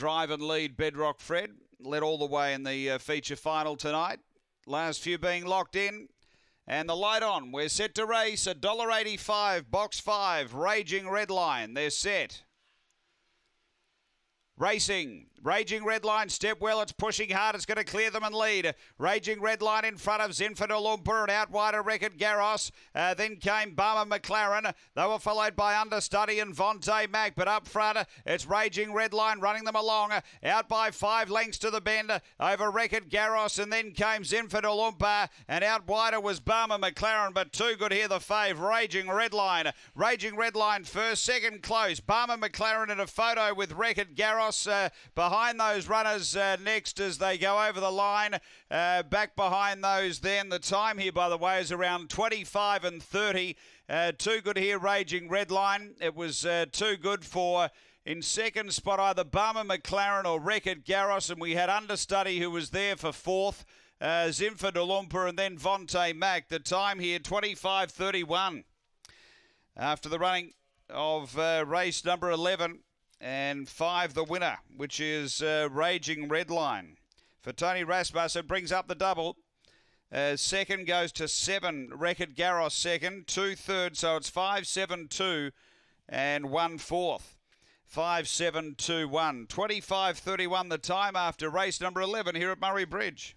drive and lead Bedrock Fred led all the way in the uh, feature final tonight. Last few being locked in. And the light on. We're set to race. $1.85, box five, Raging Red Line. They're set. Racing. Raging Red Line, step well, it's pushing hard, it's going to clear them and lead. Raging Red Line in front of Zinfandel Lumpur and out wide, Record reckon Garros. Uh, then came Barmer McLaren. They were followed by Understudy and Vontae Mac, but up front, it's Raging Red Line running them along. Out by five lengths to the bend over record Garros, and then came Zinfandel Lumpur, and out wider was Barmer McLaren, but too good here, the fave, Raging Red Line. Raging Red Line first, second close. Barmer McLaren in a photo with record Garros across uh, behind those runners uh, next as they go over the line. Uh, back behind those then. The time here, by the way, is around 25 and 30. Uh, too good here, Raging Red Line. It was uh, too good for... In second spot, either Barmer McLaren or Record Garros, and we had Understudy who was there for fourth, uh, Zimfa Delumpa, and then Vontae Mack. The time here, 25.31. After the running of uh, race number 11, and five the winner, which is uh, Raging Redline. For Tony Rasmussen, brings up the double. Uh, second goes to seven, Record Garros second, two third, so it's five, seven, two, and one fourth. 5721. 25.31 the time after race number 11 here at Murray Bridge.